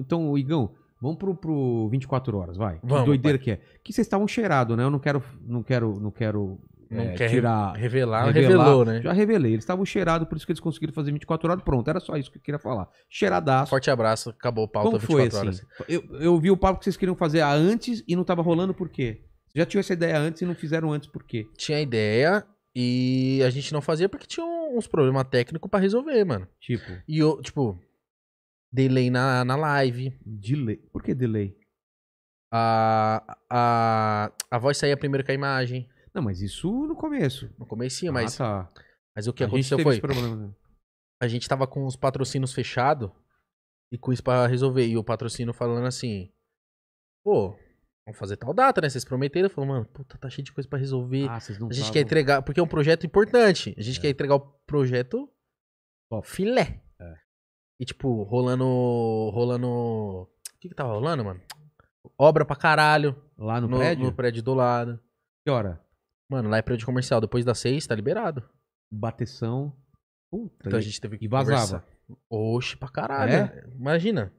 Então, Igão, vamos pro, pro 24 horas, vai. Vamos, que doideira pai. que é. Que vocês estavam cheirados, né? Eu não quero, não quero, não quero não é, quer tirar, revelar, revelar, revelou, né? Já revelei. Eles estavam cheirados, por isso que eles conseguiram fazer 24 horas. Pronto, era só isso que eu queria falar. Cheiradaço. Forte abraço, acabou o pauta Como foi, assim? Eu, eu vi o papo que vocês queriam fazer antes e não tava rolando por quê? Já tinham essa ideia antes e não fizeram antes por quê? Tinha ideia e a gente não fazia porque tinha uns problemas técnicos para resolver, mano. Tipo? E eu, tipo, delay na, na live. Delay? Por que delay? A, a, a voz saía primeiro que a imagem. Não, mas isso no começo. No comecinho, ah, mas. Tá. Mas o que a aconteceu foi. Né? A gente tava com os patrocínios fechados e com isso pra resolver. E o patrocínio falando assim: pô, vamos fazer tal data, né? Vocês prometeram. Falou, mano, puta, tá cheio de coisa pra resolver. Ah, a gente sabem. quer entregar, porque é um projeto importante. A gente é. quer entregar o projeto Top. filé. E, tipo, rolando. Rolando. O que que tava tá rolando, mano? Obra pra caralho. Lá no, prédio? No prédio do lado. Que hora? Mano, lá é prédio comercial. Depois das seis, tá liberado. Bateção. Puta. Então a gente teve que. E vazava. Conversar. Oxe, pra caralho. É? Imagina.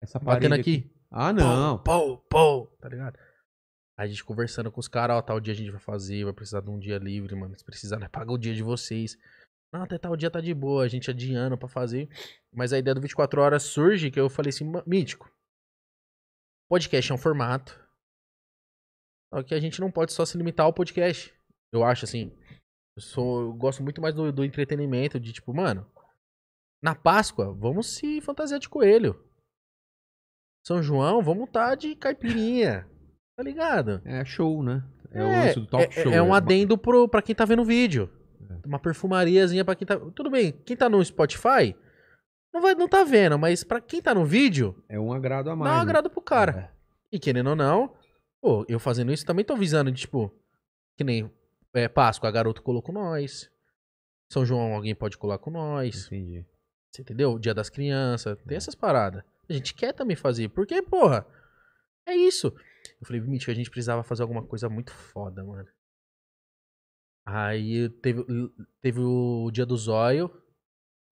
Essa parede. Batendo aqui. aqui. Ah, não. Pou, pou, tá ligado? Aí a gente conversando com os caras, ó, tal dia a gente vai fazer, vai precisar de um dia livre, mano. Se precisar, né? Paga o dia de vocês. Não, até tal dia tá de boa, a gente adiando para fazer. Mas a ideia do 24 horas surge que eu falei assim, mítico. Podcast é um formato. Só que a gente não pode só se limitar ao podcast. Eu acho assim. Eu, sou, eu gosto muito mais do, do entretenimento, de tipo, mano. Na Páscoa, vamos se fantasiar de coelho. São João, vamos estar tá de caipirinha. Tá ligado? É show, né? É, é, é, é um, é, show, é um adendo pro, pra quem tá vendo o vídeo. É. Uma perfumariazinha pra quem tá. Tudo bem, quem tá no Spotify não, vai, não tá vendo, mas pra quem tá no vídeo, É um agrado a mais. dá um né? agrado pro cara. É. E querendo ou não, pô, eu fazendo isso também tô visando, de, tipo, que nem é, Páscoa, a garoto colou com nós. São João, alguém pode colar com nós. Entendi. Você entendeu? Dia das crianças, tem é. essas paradas. A gente quer também fazer, porque, porra, é isso. Eu falei, Mítico, a gente precisava fazer alguma coisa muito foda, mano. Aí teve, teve o dia do zóio.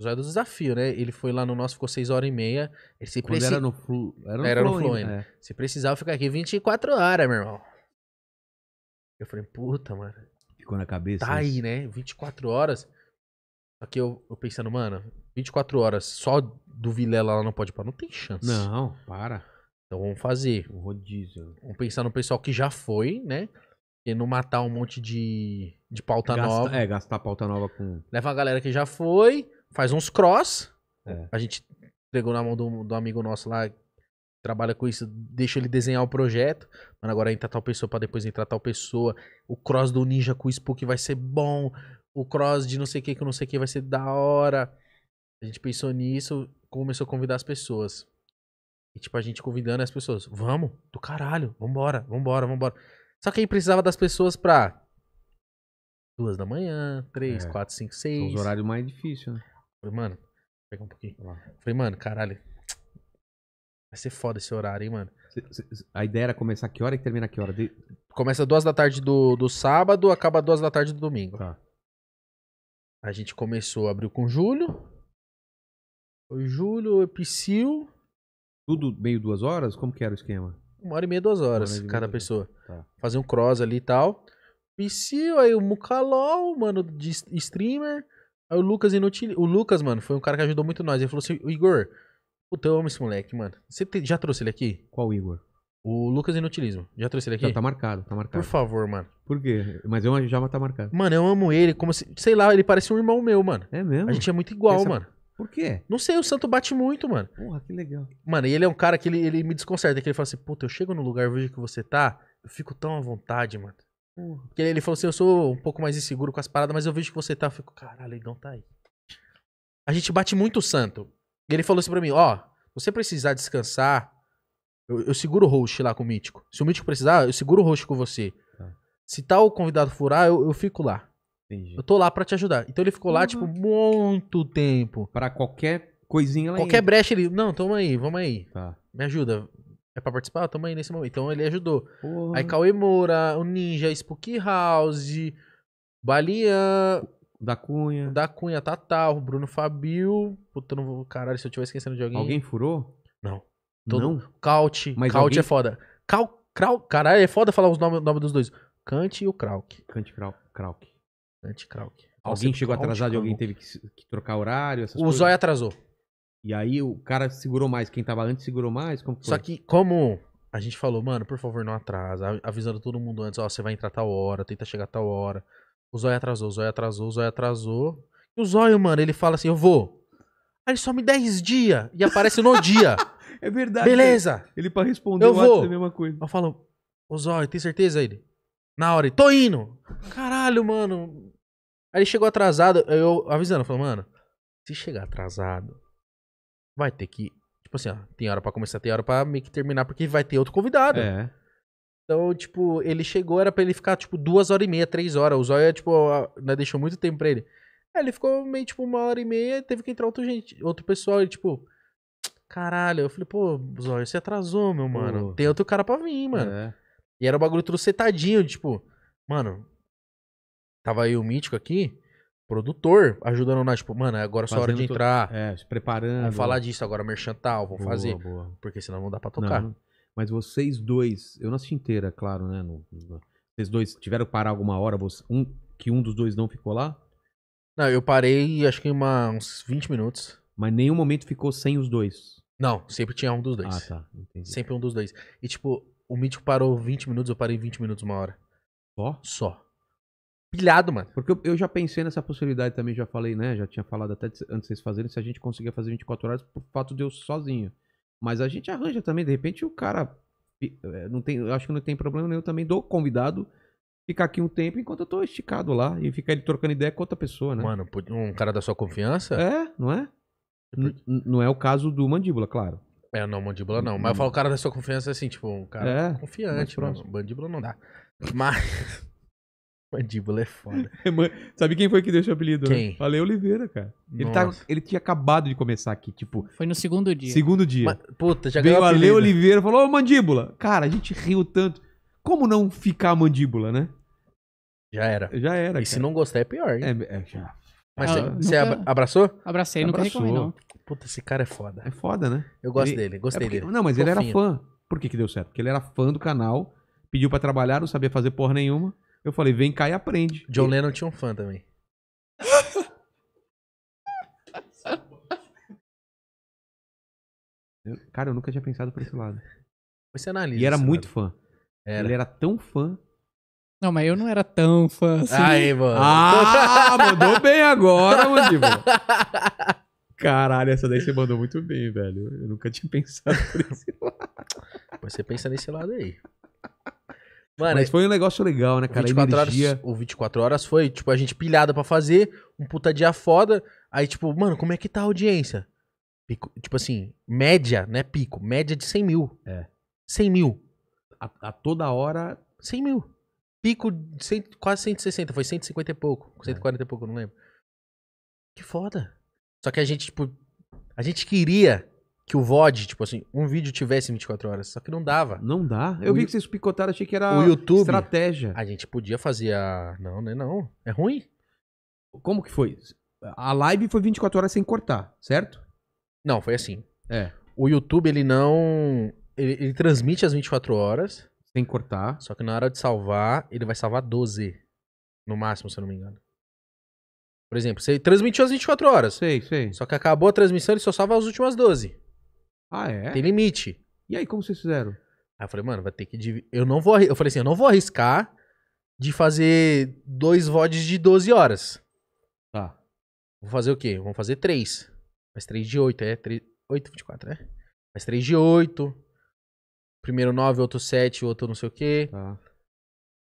O zóio do desafio, né? Ele foi lá no nosso, ficou 6 horas e meia. Ele se preci... era no flu... Era no, era flu, no flu ainda. É. Se precisava ficar aqui 24 horas, meu irmão. Eu falei, puta, mano. Ficou na cabeça. Tá aí, né? 24 horas. Só que eu, eu pensando, mano, 24 horas só do Vilela lá não pode parar. Não tem chance. Não, para. Então vamos fazer. o rodízio. Vamos pensar no pessoal que já foi, né? E não matar um monte de, de pauta Gasta, nova. É, gastar pauta nova com. Leva a galera que já foi, faz uns cross. É. A gente pegou na mão do, do amigo nosso lá, trabalha com isso, deixa ele desenhar o projeto. agora entra tal pessoa para depois entrar tal pessoa. O cross do Ninja com o Spook vai ser bom. O cross de não sei o que com não sei o que vai ser da hora. A gente pensou nisso, começou a convidar as pessoas. E tipo, a gente convidando as pessoas. Vamos, do caralho, vambora, vambora, vambora. Só que aí precisava das pessoas pra. Duas da manhã, três, É. quatro, cinco, São seis. os horários mais difíceis, né? Falei, mano, pega um pouquinho. lá. Falei, mano, caralho. Vai ser foda esse horário, hein, mano. A ideia era começar que hora e terminar que hora? De- Começa duas da tarde do, do sábado, acaba duas da tarde do domingo. Tá. A gente começou, abriu com o Júlio. Foi o Júlio, Epicil. Tudo meio duas horas? Como que era o esquema? Uma hora e meia, duas horas, meia, cada pessoa. Tá. Fazer um cross ali e tal. E aí o Mucalol, mano, de streamer. Aí o Lucas Inutil. O Lucas, mano, foi um cara que ajudou muito nós. Ele falou assim: Igor, puta, eu amo esse moleque, mano. Você te... já trouxe ele aqui? Qual Igor? O Lucas Inutilismo. Já trouxe ele tá, aqui? tá marcado, tá marcado. Por favor, mano. Por quê? Mas eu já tá marcado. Mano, eu amo ele. Como se, sei lá, ele parece um irmão meu, mano. É mesmo? A gente é muito igual, mano. Por quê? Não sei, o santo bate muito, mano. Porra, que legal. Mano, e ele é um cara que ele, ele me desconcerta, que ele fala assim, puta, eu chego no lugar, vejo que você tá, eu fico tão à vontade, mano. Porra. Porque ele, falou assim, eu sou um pouco mais inseguro com as paradas, mas eu vejo que você tá, eu fico, caralho, Igão tá aí. A gente bate muito o santo. E ele falou assim pra mim, ó, oh, você precisar descansar, eu, eu seguro o host lá com o Mítico. Se o Mítico precisar, eu seguro o host com você. Tá. Se tal convidado furar, eu, eu fico lá. Entendi. Eu tô lá para te ajudar. Então ele ficou uhum. lá, tipo, muito tempo. Para qualquer coisinha lá. Qualquer brecha ele. Não, toma aí, vamos aí. Tá. Me ajuda. É pra participar? Ah, toma aí nesse momento. Então ele ajudou. Porra. Aí Cauê Moura, o Ninja, Spooky House, Balian. Da Cunha. Da Cunha, Tatal, Bruno Fabio. Puta, não vou. Caralho, se eu estiver esquecendo de alguém. Alguém furou? Não. Todo... Não? Caut. Caut alguém... é foda. Cal... Krau... Caralho, é foda falar os nomes nome dos dois. Kant e o Krauk. Kant e Krauk. Anticalque. Alguém chegou atrasado e alguém teve que, que trocar horário? Essas o coisas? atrasou. E aí o cara segurou mais. Quem tava antes segurou mais? Como Só que como a gente falou, mano, por favor, não atrasa. Avisando todo mundo antes, ó, você vai entrar tal hora, tenta chegar tal hora. O zóio atrasou, o zóio atrasou, o zóio atrasou. E o Zóio, mano, ele fala assim, eu vou. Aí ele só me 10 dias e aparece no dia. é verdade. Beleza. Ele, ele pra responder eu vou. é a mesma coisa. Eu falo, ô Zóio, tem certeza aí? Na hora, tô indo. Caralho, mano. Aí ele chegou atrasado, eu avisando, falou mano, se chegar atrasado, vai ter que. Tipo assim, ó, tem hora pra começar, tem hora pra meio que terminar, porque vai ter outro convidado. É. Então, tipo, ele chegou, era pra ele ficar, tipo, duas horas e meia, três horas. O Zóia, tipo, né, deixou muito tempo pra ele. Aí ele ficou meio, tipo, uma hora e meia, teve que entrar outro, gente, outro pessoal, e, tipo, caralho. Eu falei, pô, Zóia, você atrasou, meu mano. Pô. Tem outro cara pra vir, mano. É. E era o bagulho tudo setadinho, tipo, mano, Tava aí o Mítico aqui, produtor, ajudando nós, tipo, mano, agora é só hora de entrar. É, se preparando. Vamos falar disso agora, merchantal, vamos boa, fazer. Boa. Porque senão não dá pra tocar. Não, mas vocês dois, eu não assisti inteira, claro, né? No, no, vocês dois tiveram que parar alguma hora, você, um, que um dos dois não ficou lá? Não, eu parei, acho que uma, uns 20 minutos. Mas nenhum momento ficou sem os dois? Não, sempre tinha um dos dois. Ah, tá. Entendi. Sempre um dos dois. E tipo, o Mítico parou 20 minutos, eu parei 20 minutos uma hora. Só? Só pilhado, mano. Porque eu, eu, já pensei nessa possibilidade também, já falei, né? Já tinha falado até de, antes de vocês fazerem, se a gente conseguia fazer 24 horas por fato de eu sozinho. Mas a gente arranja também, de repente o cara. É, não tem, eu acho que não tem problema nenhum também do convidado ficar aqui um tempo enquanto eu tô esticado lá e ficar ele trocando ideia com outra pessoa, né? Mano, um cara da sua confiança? É, não é? não é o caso do mandíbula, claro. É, não, mandíbula não. Mas eu falo o cara da sua confiança assim, tipo, um cara é, confiante, mano. Mandíbula não dá. Mas. Mandíbula é foda. Sabe quem foi que deu esse apelido? Né? Quem? valeu Oliveira, cara. Ele, tá, ele, tinha acabado de começar aqui, tipo. Foi no segundo dia. Segundo dia. Mas, puta, já Veio o Ale Oliveira falou: Ô, mandíbula. Cara, a gente riu tanto. Como não ficar mandíbula, né? Já era. Já era. E cara. se não gostar é pior, hein? É, é já. Mas ah, você nunca... abraçou? Abracei, não abraçou. nunca não. Puta, esse cara é foda. É foda, né? Eu gosto ele... dele, gostei é porque... dele. Não, mas Fofinho. ele era fã. Por que, que deu certo? Porque ele era fã do canal, pediu para trabalhar, não sabia fazer porra nenhuma. Eu falei, vem cá e aprende. John e... Lennon tinha um fã também. eu, cara, eu nunca tinha pensado por esse lado. Você analisa. E era muito lado. fã. Era. Ele era tão fã não, mas eu não era tão fã assim. Aí, mano. Ah, mandou bem agora, mano. Caralho, essa daí você mandou muito bem, velho. Eu nunca tinha pensado por esse lado. Você pensa nesse lado aí. Mano, Mas foi um negócio legal, né, cara? 24 energia... horas, o 24 horas foi, tipo, a gente pilhada para fazer, um puta dia foda. Aí, tipo, mano, como é que tá a audiência? Pico, tipo assim, média, né? Pico, média de 100 mil. É. 100 mil. A, a toda hora. 100 mil. Pico de 100, quase 160, foi 150 e pouco. 140 é. e pouco, não lembro. Que foda. Só que a gente, tipo, a gente queria que o VOD, tipo assim, um vídeo tivesse 24 horas. Só que não dava. Não dá. Eu o vi que vocês picotaram, achei que era o YouTube, estratégia. A gente podia fazer a. Não, né? Não, É ruim. Como que foi? A live foi 24 horas sem cortar, certo? Não, foi assim. É. O YouTube, ele não. Ele, ele transmite as 24 horas. Sem cortar. Só que na hora de salvar, ele vai salvar 12. No máximo, se eu não me engano. Por exemplo, você transmitiu as 24 horas. Sei, sei. Só que acabou a transmissão, ele só salva as últimas 12. Ah, é? Tem limite. E aí, como vocês fizeram? Aí eu falei, mano, vai ter que. Eu não vou. Eu falei assim, eu não vou arriscar de fazer dois VODs de 12 horas. Tá. Vou fazer o quê? Vamos fazer três. Mais três de oito, é? 3... 8, 24, é? Mais três de oito. Primeiro nove, outro sete, outro não sei o quê. Tá.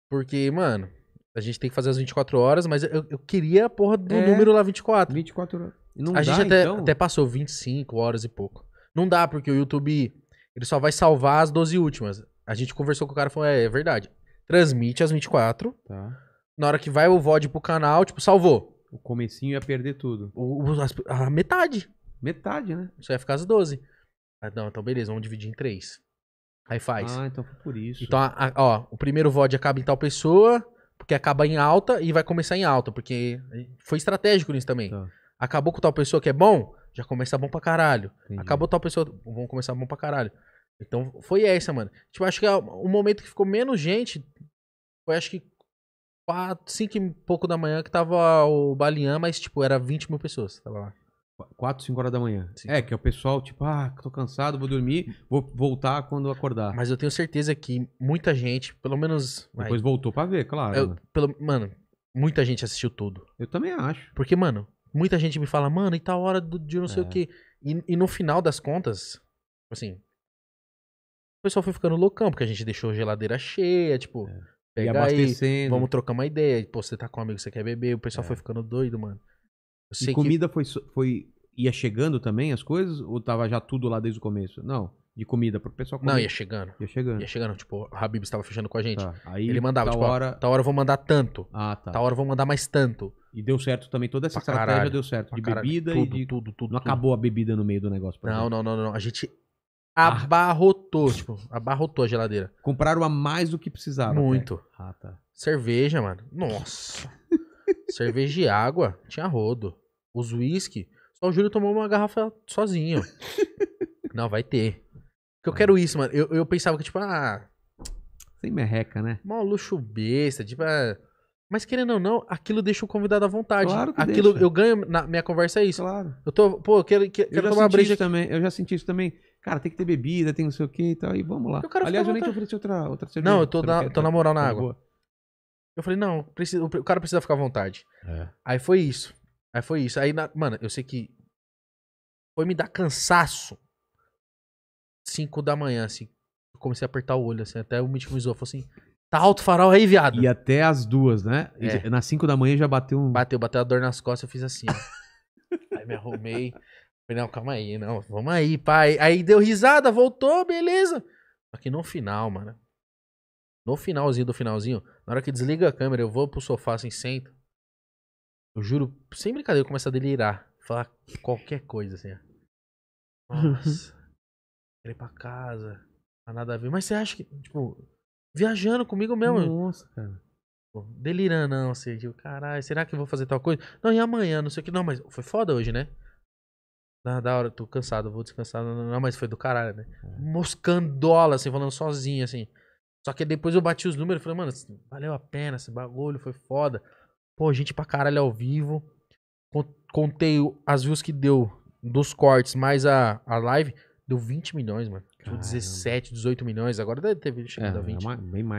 Porque, mano, a gente tem que fazer as 24 horas, mas eu, eu queria a porra do é... número lá 24. 24 horas. Não a dá, gente até, então? até passou 25 horas e pouco. Não dá, porque o YouTube ele só vai salvar as 12 últimas. A gente conversou com o cara e falou: é, é verdade. Transmite as 24. Tá. Na hora que vai o VOD pro canal, tipo, salvou. O comecinho ia perder tudo. O, a, a metade. Metade, né? Só ia ficar as 12. Ah, não, então beleza, vamos dividir em três. Aí faz. Ah, então foi por isso. Então, a, a, ó, o primeiro VOD acaba em tal pessoa, porque acaba em alta e vai começar em alta, porque eh, foi estratégico nisso também. Tá. Acabou com tal pessoa que é bom, já começa bom pra caralho. Entendi. Acabou tal pessoa, vão começar bom pra caralho. Então foi essa, mano. Tipo, acho que é o momento que ficou menos gente foi acho que 4, 5 e pouco da manhã que tava o Balian, mas tipo, era 20 mil pessoas. Tava lá. 4, 5 horas da manhã. Sim. É, que é o pessoal, tipo, ah, tô cansado, vou dormir, vou voltar quando acordar. Mas eu tenho certeza que muita gente, pelo menos. Depois voltou pra ver, claro. Eu, pelo, mano, muita gente assistiu tudo. Eu também acho. Porque, mano, muita gente me fala, mano, e a hora do, de não sei é. o quê. E, e, no final das contas, assim, o pessoal foi ficando loucão, porque a gente deixou a geladeira cheia, tipo, é. pega aí, vamos trocar uma ideia. Pô, você tá com um amigo, você quer beber. O pessoal é. foi ficando doido, mano. e comida que... foi, foi. Ia chegando também as coisas? Ou tava já tudo lá desde o começo? Não de comida pro pessoal comer. Não, ia chegando. Ia chegando. Ia chegando. Tipo, o Habib estava fechando com a gente. Tá. Aí, ele mandava, tá tipo, hora... tá hora eu vou mandar tanto. Ah, tá. Tá hora eu vou mandar mais tanto. E deu certo também, toda essa pra estratégia caralho, deu certo. De caralho, bebida tudo, e de... Tudo, tudo, não tudo. acabou a bebida no meio do negócio. Não, não, não, não. A gente ah. abarrotou, ah. tipo, abarrotou a geladeira. Compraram a mais do que precisava. Muito. Ah, tá. Cerveja, mano. Nossa. Cerveja e água. Tinha rodo. Os uísque. Só o Júlio tomou uma garrafa sozinho. não, vai ter. Porque eu quero isso, mano. Eu, eu pensava que, tipo, ah... Sem merreca, né? Mó luxo besta, tipo... Ah, mas querendo ou não, aquilo deixa o convidado à vontade. Claro que aquilo deixa. eu ganho na minha conversa é isso. Claro. Eu tô, pô, eu quero, quero, eu já tomar breja também. Eu já senti isso também. Cara, tem que ter bebida, tem não sei o que e tal, e vamos lá. Eu Aliás, eu nem te ofereci outra outra cerveja. Não, eu tô, na, tô na moral tá na água. Eu falei, não, preciso, o cara precisa ficar à vontade. É. Aí foi isso. Aí foi isso. Aí, na, mano, eu sei que foi me dar cansaço. cinco da manhã, assim. Eu comecei a apertar o olho, assim, até o me Falei assim, Tá alto farol aí, viado. E até as duas, né? É. Nas cinco da manhã já bateu um. Bateu, bateu a dor nas costas, eu fiz assim. aí me arrumei. Falei, não, calma aí, não. Vamos aí, pai. Aí deu risada, voltou, beleza. Só que no final, mano. No finalzinho do finalzinho, na hora que desliga a câmera, eu vou pro sofá assim, sento. Eu juro, sem brincadeira, eu começo a delirar. Falar qualquer coisa, assim. Ó. Nossa. ir pra casa. Não nada a ver. Mas você acha que, tipo, Viajando comigo mesmo. Nossa, cara. Pô, delirando, não, assim, assim, caralho, será que eu vou fazer tal coisa? Não, e amanhã, não sei o que. Não, mas foi foda hoje, né? Na da hora, tô cansado, vou descansar. Não, não, não, mas foi do caralho, né? É. Moscandola, assim, falando sozinho, assim. Só que depois eu bati os números e falei, mano, assim, valeu a pena, esse bagulho foi foda. Pô, gente pra caralho ao vivo. Contei as views que deu dos cortes mais a, a live, deu 20 milhões, mano. 17, tipo, 18 milhões, agora deve ter chegado é, a 20. É uma, né? bem mais.